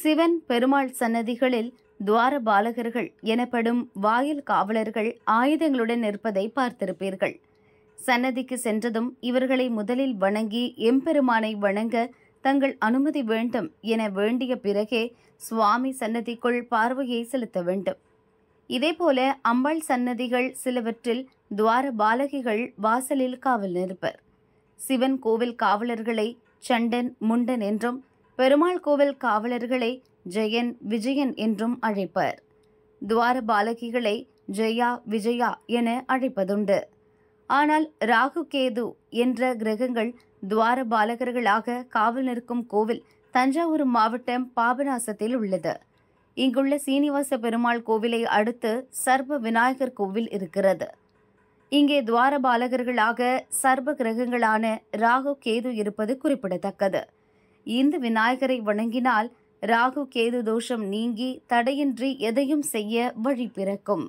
சிவன் பெருமாள் சன்னதிகளில் துவார பாலகர்கள் எனப்படும் வாயில் காவலர்கள் ஆயுதங்களுடன் நிற்பதை பார்த்திருப்பீர்கள் சன்னதிக்கு சென்றதும் இவர்களை முதலில் வணங்கி எம்பெருமானை வணங்க தங்கள் அனுமதி வேண்டும் என வேண்டிய பிறகே சுவாமி சன்னதிக்குள் பார்வையை செலுத்த வேண்டும் இதேபோல அம்பாள் சன்னதிகள் சிலவற்றில் துவார பாலகிகள் வாசலில் காவல் நிற்பர் சிவன் கோவில் காவலர்களை சண்டன் முண்டன் என்றும் பெருமாள் கோவில் காவலர்களை ஜெயன் விஜயன் என்றும் அழைப்பர் துவார பாலகிகளை ஜெயா விஜயா என அழைப்பதுண்டு ஆனால் ராகு கேது என்ற கிரகங்கள் துவார பாலகர்களாக காவல் நிற்கும் கோவில் தஞ்சாவூர் மாவட்டம் பாபநாசத்தில் உள்ளது இங்குள்ள சீனிவாச பெருமாள் கோவிலை அடுத்து சர்வ விநாயகர் கோவில் இருக்கிறது இங்கே துவார பாலகர்களாக சர்வ கிரகங்களான ராகு கேது இருப்பது குறிப்பிடத்தக்கது இந்த விநாயகரை வணங்கினால் ராகு கேது தோஷம் நீங்கி தடையின்றி எதையும் செய்ய வழி பிறக்கும்